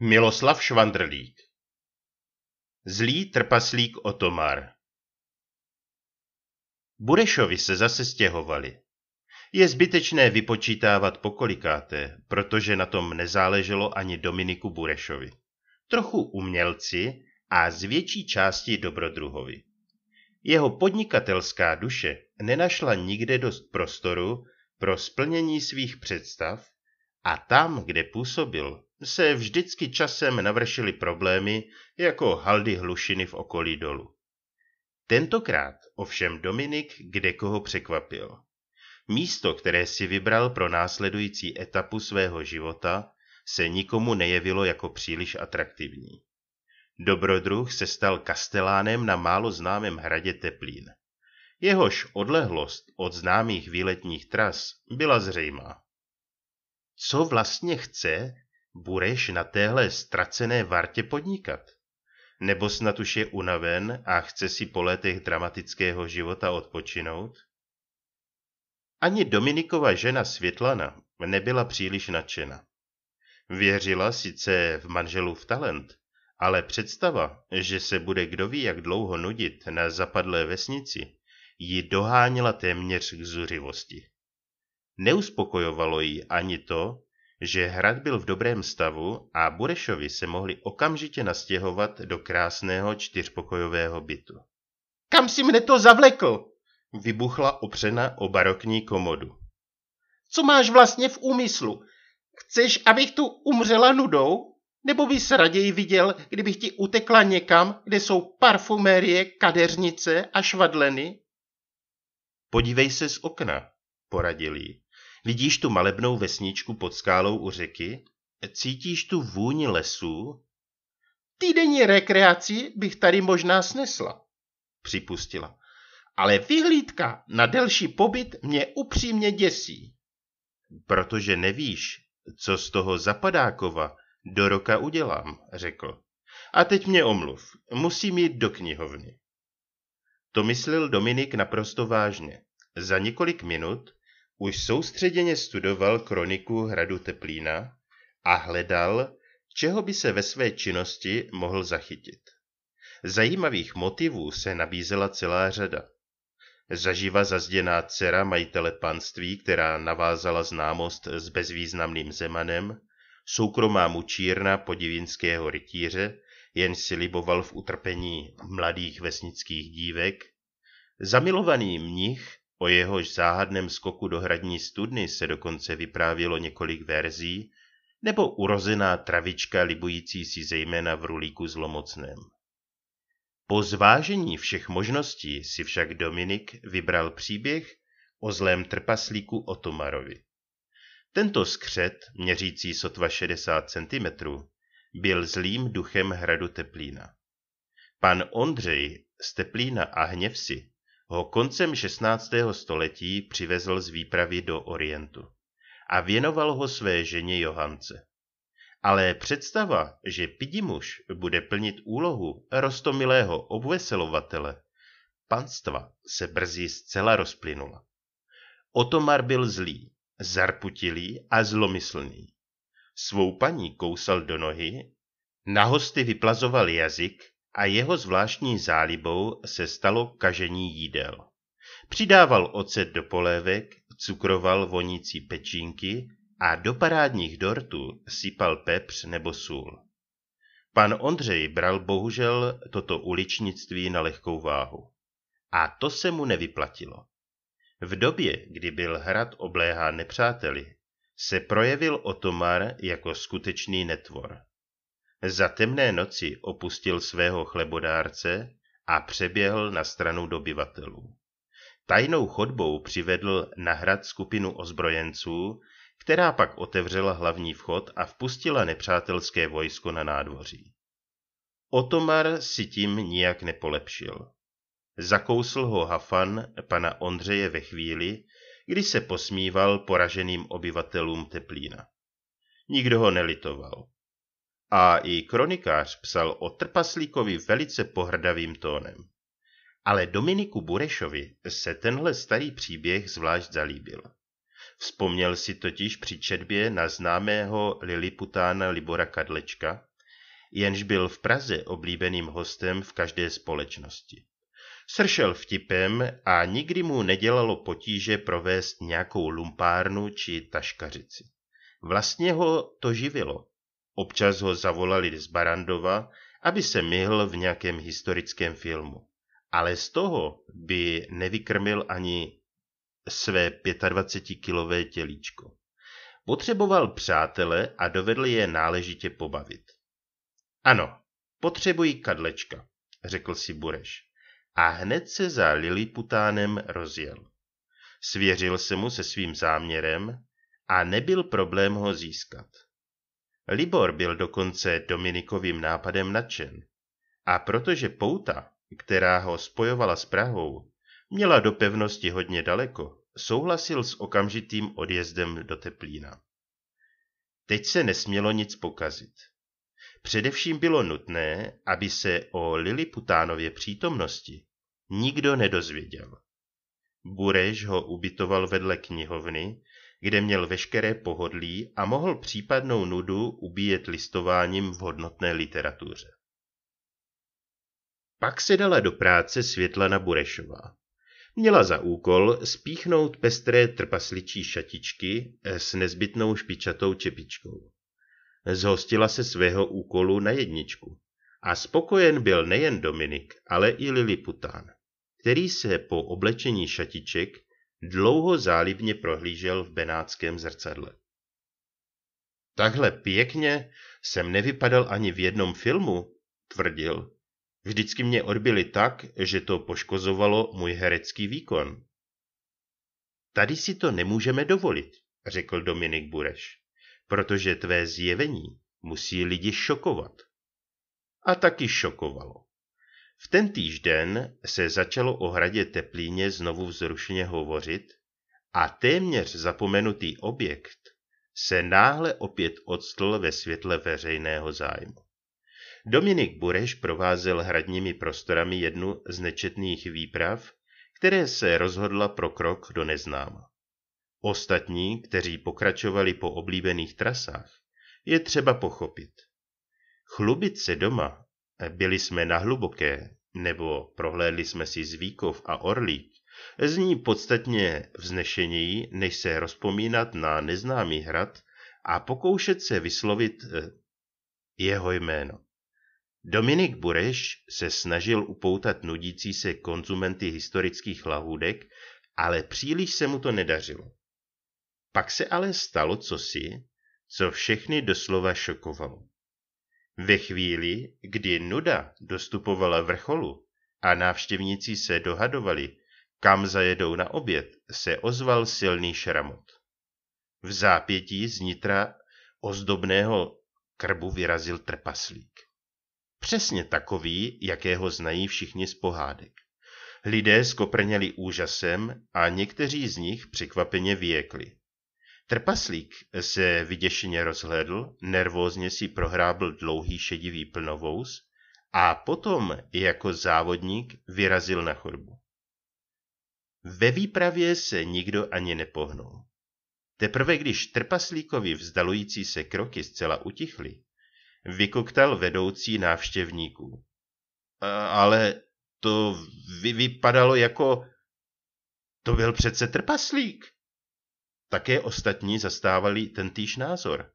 Miloslav Švandrlík Zlý trpaslík Otomar Burešovi se zase stěhovali. Je zbytečné vypočítávat pokolikáté, protože na tom nezáleželo ani Dominiku Burešovi. Trochu umělci a z větší části dobrodruhovi. Jeho podnikatelská duše nenašla nikde dost prostoru pro splnění svých představ a tam, kde působil, se vždycky časem navršily problémy jako haldy hlušiny v okolí dolu. Tentokrát ovšem Dominik kde koho překvapil. Místo, které si vybral pro následující etapu svého života, se nikomu nejevilo jako příliš atraktivní. Dobrodruh se stal kastelánem na málo známém hradě Teplín. Jehož odlehlost od známých výletních tras byla zřejmá. Co vlastně chce Budeš na téhle ztracené vartě podnikat? Nebo snad už je unaven a chce si po letech dramatického života odpočinout? Ani Dominikova žena Světlana nebyla příliš nadšena. Věřila sice v manželův talent, ale představa, že se bude kdo ví jak dlouho nudit na zapadlé vesnici, ji doháněla téměř k zuřivosti. Neuspokojovalo ji ani to, že hrad byl v dobrém stavu a Burešovi se mohli okamžitě nastěhovat do krásného čtyřpokojového bytu. Kam si mne to zavlekl? Vybuchla opřena o barokní komodu. Co máš vlastně v úmyslu? Chceš, abych tu umřela nudou? Nebo bys raději viděl, kdybych ti utekla někam, kde jsou parfumérie, kadeřnice a švadleny? Podívej se z okna, poradil jí. Vidíš tu malebnou vesničku pod skálou u řeky? Cítíš tu vůni lesů? Týdenní rekreaci bych tady možná snesla, připustila. Ale vyhlídka na delší pobyt mě upřímně děsí. Protože nevíš, co z toho zapadákova do roka udělám, řekl. A teď mě omluv, musím jít do knihovny. To myslel Dominik naprosto vážně. Za několik minut už soustředěně studoval kroniku hradu Teplína a hledal, čeho by se ve své činnosti mohl zachytit. Zajímavých motivů se nabízela celá řada. Zaživa zazděná dcera majitele panství, která navázala známost s bezvýznamným Zemanem, soukromá mučírna podivinského rytíře, jen si liboval v utrpení mladých vesnických dívek, zamilovaný mnich, O jehož záhadném skoku do hradní studny se dokonce vyprávělo několik verzí, nebo urozená travička libující si zejména v rulíku zlomocném. Po zvážení všech možností si však Dominik vybral příběh o zlém trpaslíku Otomarovi. Tento skřet, měřící sotva 60 cm, byl zlým duchem hradu Teplína. Pan Ondřej z Teplína a Hněvsi ho koncem 16. století přivezl z výpravy do Orientu a věnoval ho své ženě Johance. Ale představa, že Pidimuš bude plnit úlohu rostomilého obveselovatele, panstva se brzy zcela rozplynula. Otomar byl zlý, zarputilý a zlomyslný. Svou paní kousal do nohy, na hosty vyplazoval jazyk a jeho zvláštní zálibou se stalo kažení jídel. Přidával ocet do polévek, cukroval vonící pečínky a do parádních dortů sypal pepř nebo sůl. Pan Ondřej bral bohužel toto uličnictví na lehkou váhu. A to se mu nevyplatilo. V době, kdy byl hrad obléhán nepřáteli, se projevil Otomar jako skutečný netvor. Za temné noci opustil svého chlebodárce a přeběhl na stranu dobyvatelů. Tajnou chodbou přivedl na hrad skupinu ozbrojenců, která pak otevřela hlavní vchod a vpustila nepřátelské vojsko na nádvoří. Otomar si tím nijak nepolepšil. Zakousl ho Hafan pana Ondřeje ve chvíli, kdy se posmíval poraženým obyvatelům Teplína. Nikdo ho nelitoval a i kronikář psal o trpaslíkovi velice pohrdavým tónem. Ale Dominiku Burešovi se tenhle starý příběh zvlášť zalíbil. Vzpomněl si totiž při četbě na známého liliputána Libora Kadlečka, jenž byl v Praze oblíbeným hostem v každé společnosti. Sršel vtipem a nikdy mu nedělalo potíže provést nějakou lumpárnu či taškařici. Vlastně ho to živilo Občas ho zavolali z Barandova, aby se myhl v nějakém historickém filmu. Ale z toho by nevykrmil ani své 25-kilové tělíčko. Potřeboval přátele a dovedl je náležitě pobavit. Ano, potřebují kadlečka, řekl si Bureš. A hned se za Liliputánem rozjel. Svěřil se mu se svým záměrem a nebyl problém ho získat. Libor byl dokonce Dominikovým nápadem nadšen. A protože pouta, která ho spojovala s Prahou, měla do pevnosti hodně daleko, souhlasil s okamžitým odjezdem do Teplína. Teď se nesmělo nic pokazit. Především bylo nutné, aby se o Liliputánově přítomnosti nikdo nedozvěděl. Bureš ho ubytoval vedle knihovny kde měl veškeré pohodlí a mohl případnou nudu ubíjet listováním v hodnotné literatuře. Pak se dala do práce Světlana Burešová. Měla za úkol spíchnout pestré trpasličí šatičky s nezbytnou špičatou čepičkou. Zhostila se svého úkolu na jedničku a spokojen byl nejen Dominik, ale i Lilipután, který se po oblečení šatiček dlouho zálibně prohlížel v benátském zrcadle. Takhle pěkně jsem nevypadal ani v jednom filmu, tvrdil. Vždycky mě odbili tak, že to poškozovalo můj herecký výkon. Tady si to nemůžeme dovolit, řekl Dominik Bureš, protože tvé zjevení musí lidi šokovat. A taky šokovalo. V ten den se začalo o hradě Teplíně znovu vzrušeně hovořit a téměř zapomenutý objekt se náhle opět odstl ve světle veřejného zájmu. Dominik Bureš provázel hradními prostorami jednu z nečetných výprav, které se rozhodla pro krok do neznáma. Ostatní, kteří pokračovali po oblíbených trasách, je třeba pochopit. Chlubit se doma byli jsme na hluboké, nebo prohlédli jsme si Zvíkov a Orlík, zní podstatně vznešeněji, než se rozpomínat na neznámý hrad a pokoušet se vyslovit eh, jeho jméno. Dominik Bureš se snažil upoutat nudící se konzumenty historických lahůdek, ale příliš se mu to nedařilo. Pak se ale stalo cosi, co všechny doslova šokovalo. Ve chvíli, kdy nuda dostupovala vrcholu a návštěvníci se dohadovali, kam zajedou na oběd, se ozval silný šramot. V zápětí z nitra ozdobného krbu vyrazil trpaslík. Přesně takový, jakého znají všichni z pohádek. Lidé skoprněli úžasem a někteří z nich překvapeně vyjekli. Trpaslík se vyděšeně rozhlédl, nervózně si prohrábl dlouhý šedivý plnovous a potom jako závodník vyrazil na chodbu. Ve výpravě se nikdo ani nepohnul. Teprve když trpaslíkovi vzdalující se kroky zcela utichly, vykoktal vedoucí návštěvníků. Ale to vy vypadalo jako... To byl přece trpaslík. Také ostatní zastávali tentýž názor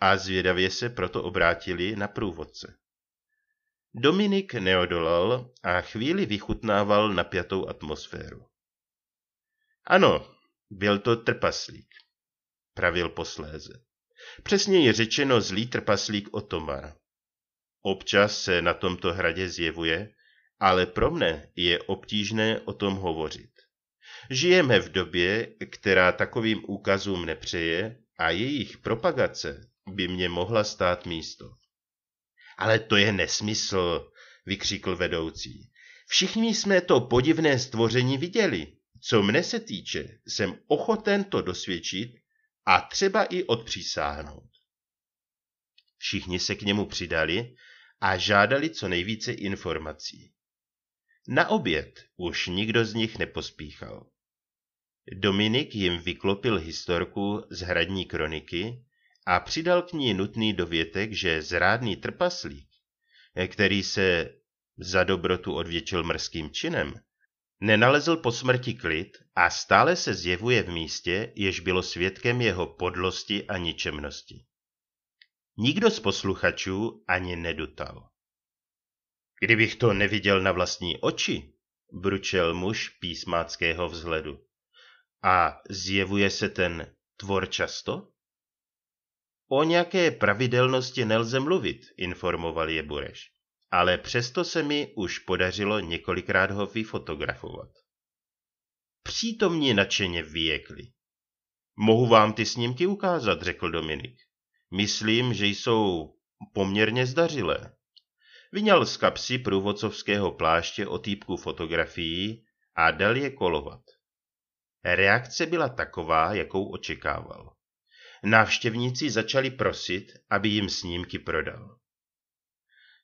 a zvědavě se proto obrátili na průvodce. Dominik neodolal a chvíli vychutnával napjatou atmosféru. Ano, byl to trpaslík, pravil posléze. Přesně je řečeno zlý trpaslík Otomar. Občas se na tomto hradě zjevuje, ale pro mne je obtížné o tom hovořit. Žijeme v době, která takovým úkazům nepřeje a jejich propagace by mě mohla stát místo. Ale to je nesmysl, vykřikl vedoucí. Všichni jsme to podivné stvoření viděli. Co mne se týče, jsem ochoten to dosvědčit a třeba i odpřísáhnout. Všichni se k němu přidali a žádali co nejvíce informací. Na oběd už nikdo z nich nepospíchal. Dominik jim vyklopil historku z hradní kroniky a přidal k ní nutný dovětek, že zrádný trpaslík, který se za dobrotu odvětšil mrským činem, nenalezl po smrti klid a stále se zjevuje v místě, jež bylo svědkem jeho podlosti a ničemnosti. Nikdo z posluchačů ani nedutal. Kdybych to neviděl na vlastní oči, bručel muž písmáckého vzhledu. A zjevuje se ten tvor často? O nějaké pravidelnosti nelze mluvit, informoval je Bureš. Ale přesto se mi už podařilo několikrát ho vyfotografovat. Přítomní nadšeně vyjekli. Mohu vám ty snímky ukázat, řekl Dominik. Myslím, že jsou poměrně zdařilé. Vyňal z kapsy průvodcovského pláště otýpku fotografií a dal je kolovat. Reakce byla taková, jakou očekával. Návštěvníci začali prosit, aby jim snímky prodal.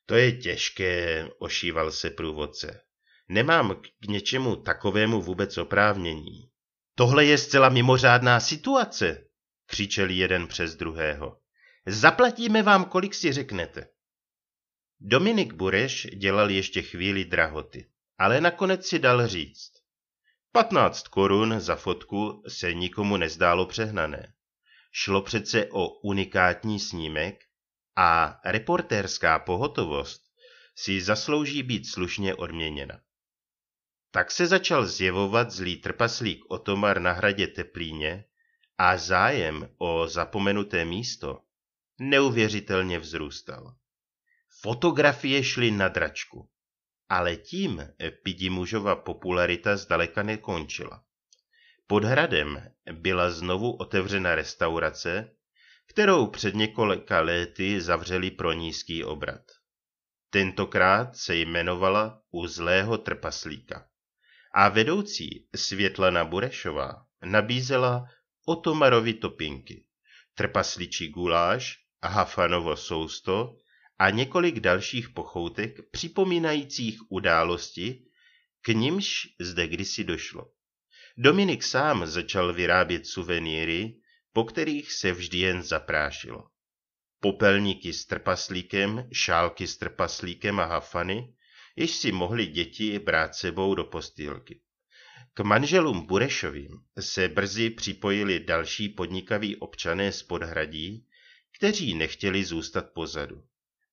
To je těžké, ošíval se průvodce. Nemám k něčemu takovému vůbec oprávnění. Tohle je zcela mimořádná situace, křičeli jeden přes druhého. Zaplatíme vám, kolik si řeknete. Dominik Bureš dělal ještě chvíli drahoty, ale nakonec si dal říct. 15 korun za fotku se nikomu nezdálo přehnané. Šlo přece o unikátní snímek a reportérská pohotovost si zaslouží být slušně odměněna. Tak se začal zjevovat zlý trpaslík Otomar na hradě Teplíně a zájem o zapomenuté místo neuvěřitelně vzrůstal. Fotografie šly na dračku. Ale tím eh, mužova popularita zdaleka nekončila. Pod hradem byla znovu otevřena restaurace, kterou před několika lety zavřeli pro nízký obrat. Tentokrát se jmenovala U zlého trpaslíka. A vedoucí Světlana Burešová nabízela Otomarovi topinky, trpasličí guláš, hafanovo sousto a několik dalších pochoutek připomínajících události, k nimž zde kdysi došlo. Dominik sám začal vyrábět suvenýry, po kterých se vždy jen zaprášilo. Popelníky s trpaslíkem, šálky s trpaslíkem a hafany, jež si mohli děti brát sebou do postýlky. K manželům Burešovým se brzy připojili další podnikaví občané z podhradí, kteří nechtěli zůstat pozadu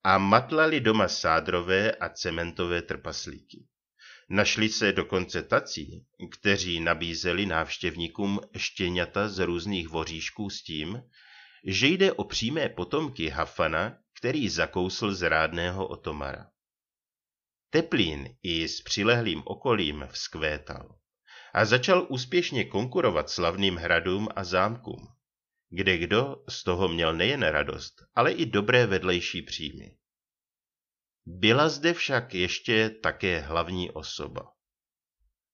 a matlali doma sádrové a cementové trpaslíky. Našli se dokonce tací, kteří nabízeli návštěvníkům štěňata z různých voříšků s tím, že jde o přímé potomky Hafana, který zakousl zrádného otomara. Teplín i s přilehlým okolím vzkvétal a začal úspěšně konkurovat slavným hradům a zámkům kde kdo z toho měl nejen radost, ale i dobré vedlejší příjmy. Byla zde však ještě také hlavní osoba.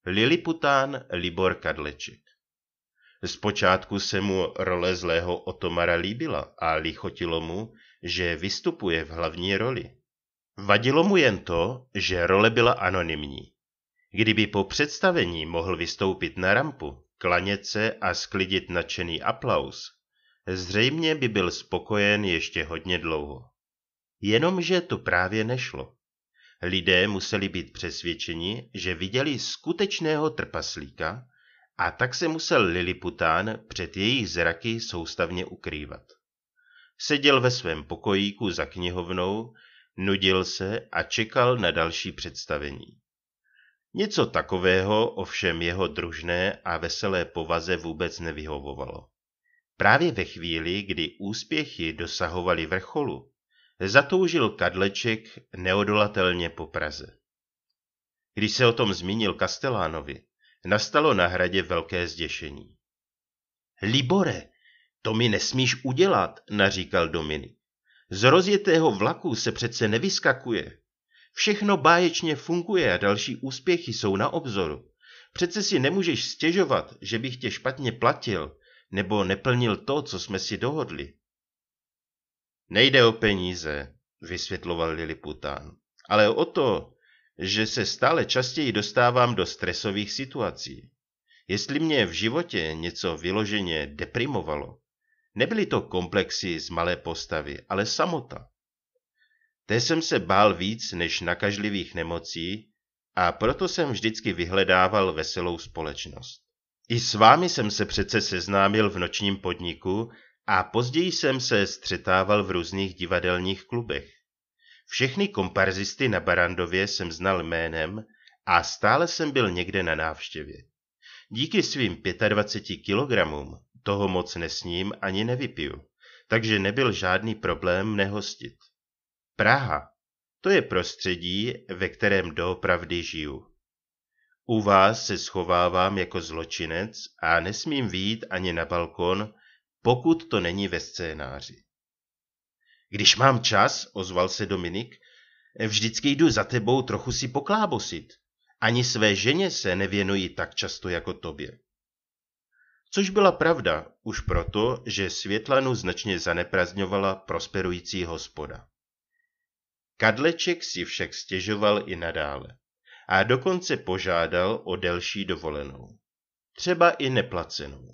Lilipután Libor Kadleček. Zpočátku se mu role zlého Otomara líbila a lichotilo mu, že vystupuje v hlavní roli. Vadilo mu jen to, že role byla anonymní. Kdyby po představení mohl vystoupit na rampu, klanět se a sklidit nadšený aplaus, Zřejmě by byl spokojen ještě hodně dlouho. Jenomže to právě nešlo. Lidé museli být přesvědčeni, že viděli skutečného trpaslíka, a tak se musel Lilipután před jejich zraky soustavně ukrývat. Seděl ve svém pokojíku za knihovnou, nudil se a čekal na další představení. Něco takového ovšem jeho družné a veselé povaze vůbec nevyhovovalo. Právě ve chvíli, kdy úspěchy dosahovaly vrcholu, zatoužil Kadleček neodolatelně po Praze. Když se o tom zmínil Kastelánovi, nastalo na hradě velké zděšení. Libore, to mi nesmíš udělat, naříkal Dominik. Z rozjetého vlaku se přece nevyskakuje. Všechno báječně funguje a další úspěchy jsou na obzoru. Přece si nemůžeš stěžovat, že bych tě špatně platil nebo neplnil to, co jsme si dohodli. Nejde o peníze, vysvětloval Lilipután, ale o to, že se stále častěji dostávám do stresových situací. Jestli mě v životě něco vyloženě deprimovalo, nebyly to komplexy z malé postavy, ale samota. Té jsem se bál víc než nakažlivých nemocí a proto jsem vždycky vyhledával veselou společnost. I s vámi jsem se přece seznámil v nočním podniku a později jsem se střetával v různých divadelních klubech. Všechny komparzisty na Barandově jsem znal jménem a stále jsem byl někde na návštěvě. Díky svým 25 kilogramům toho moc nesním ani nevypiju, takže nebyl žádný problém nehostit. Praha. To je prostředí, ve kterém doopravdy žiju. U vás se schovávám jako zločinec a nesmím výjít ani na balkon, pokud to není ve scénáři. Když mám čas, ozval se Dominik, vždycky jdu za tebou trochu si poklábosit. Ani své ženě se nevěnuji tak často jako tobě. Což byla pravda, už proto, že Světlanu značně zaneprazňovala prosperující hospoda. Kadleček si však stěžoval i nadále a dokonce požádal o delší dovolenou. Třeba i neplacenou.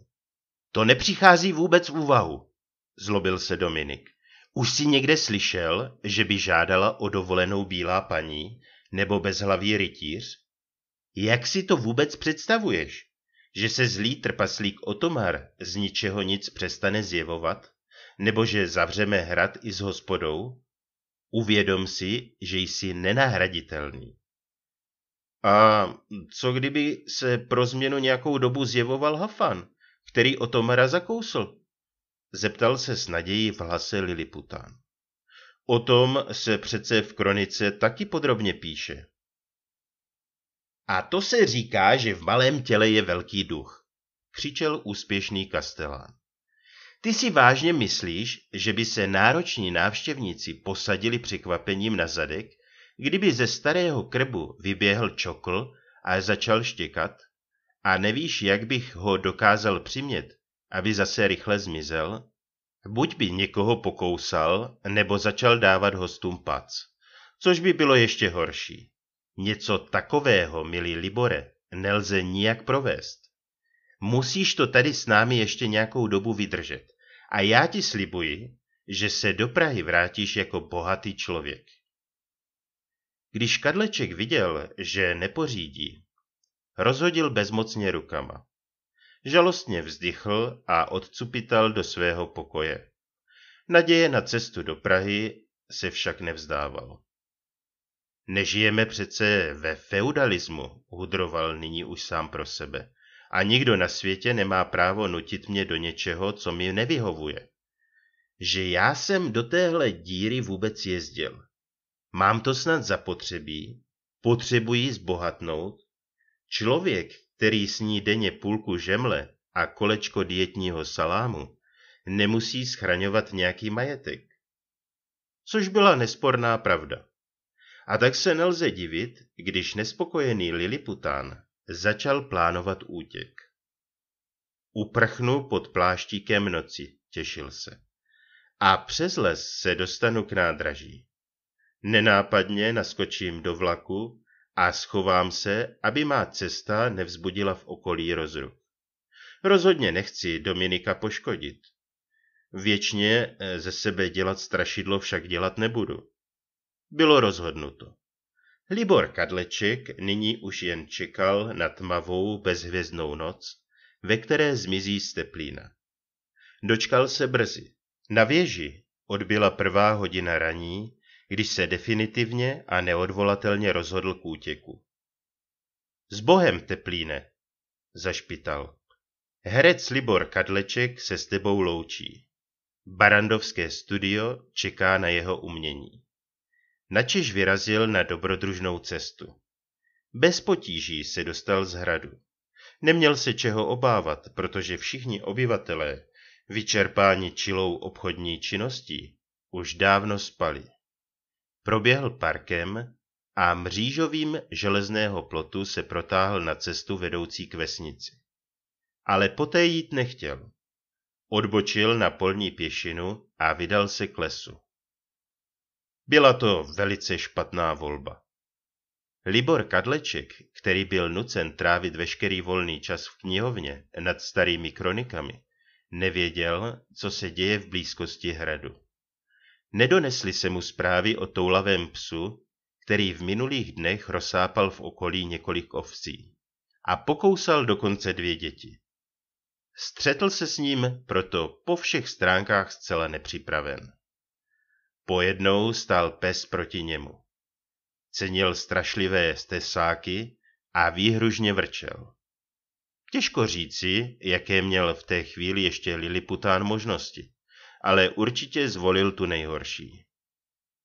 To nepřichází vůbec v úvahu, zlobil se Dominik. Už si někde slyšel, že by žádala o dovolenou bílá paní nebo bezhlavý rytíř? Jak si to vůbec představuješ? Že se zlý trpaslík Otomar z ničeho nic přestane zjevovat? Nebo že zavřeme hrad i s hospodou? Uvědom si, že jsi nenahraditelný. A co kdyby se pro změnu nějakou dobu zjevoval Hafan, který o Tomara zakousl? Zeptal se s nadějí v hlase Lilipután. O tom se přece v kronice taky podrobně píše. A to se říká, že v malém těle je velký duch, křičel úspěšný kastelán. Ty si vážně myslíš, že by se nároční návštěvníci posadili překvapením na zadek Kdyby ze starého krbu vyběhl čokl a začal štěkat, a nevíš, jak bych ho dokázal přimět, aby zase rychle zmizel, buď by někoho pokousal, nebo začal dávat hostům pac, což by bylo ještě horší. Něco takového, milý Libore, nelze nijak provést. Musíš to tady s námi ještě nějakou dobu vydržet a já ti slibuji, že se do Prahy vrátíš jako bohatý člověk. Když Kadleček viděl, že nepořídí, rozhodil bezmocně rukama. Žalostně vzdychl a odcupital do svého pokoje. Naděje na cestu do Prahy se však nevzdával. Nežijeme přece ve feudalismu, hudroval nyní už sám pro sebe. A nikdo na světě nemá právo nutit mě do něčeho, co mi nevyhovuje. Že já jsem do téhle díry vůbec jezdil. Mám to snad zapotřebí? Potřebuji zbohatnout? Člověk, který sní denně půlku žemle a kolečko dietního salámu, nemusí schraňovat nějaký majetek. Což byla nesporná pravda. A tak se nelze divit, když nespokojený Lilipután začal plánovat útěk. Uprchnu pod pláštíkem noci, těšil se. A přes les se dostanu k nádraží. Nenápadně naskočím do vlaku a schovám se, aby má cesta nevzbudila v okolí rozruch. Rozhodně nechci Dominika poškodit. Věčně eh, ze sebe dělat strašidlo však dělat nebudu. Bylo rozhodnuto. Libor Kadleček nyní už jen čekal na tmavou bezhvězdnou noc, ve které zmizí steplína. Dočkal se brzy. Na věži odbyla prvá hodina raní když se definitivně a neodvolatelně rozhodl k útěku. S bohem, Teplíne, zašpital. Herec Libor Kadleček se s tebou loučí. Barandovské studio čeká na jeho umění. Načež vyrazil na dobrodružnou cestu. Bez potíží se dostal z hradu. Neměl se čeho obávat, protože všichni obyvatelé, vyčerpáni čilou obchodní činností, už dávno spali. Proběhl parkem a mřížovým železného plotu se protáhl na cestu vedoucí k vesnici. Ale poté jít nechtěl. Odbočil na polní pěšinu a vydal se k lesu. Byla to velice špatná volba. Libor Kadleček, který byl nucen trávit veškerý volný čas v knihovně nad starými kronikami, nevěděl, co se děje v blízkosti hradu. Nedonesli se mu zprávy o toulavém psu, který v minulých dnech rozsápal v okolí několik ovcí a pokousal dokonce dvě děti. Střetl se s ním proto po všech stránkách zcela nepřipraven. Pojednou stál pes proti němu. Cenil strašlivé stesáky a výhružně vrčel. Těžko říci, jaké měl v té chvíli ještě Lilipután možnosti ale určitě zvolil tu nejhorší.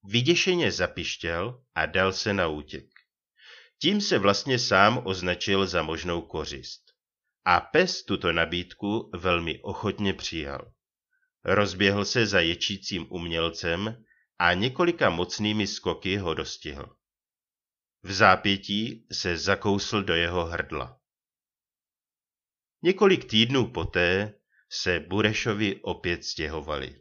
Vyděšeně zapištěl a dal se na útěk. Tím se vlastně sám označil za možnou kořist. A pes tuto nabídku velmi ochotně přijal. Rozběhl se za ječícím umělcem a několika mocnými skoky ho dostihl. V zápětí se zakousl do jeho hrdla. Několik týdnů poté se Burešovi opět stěhovali.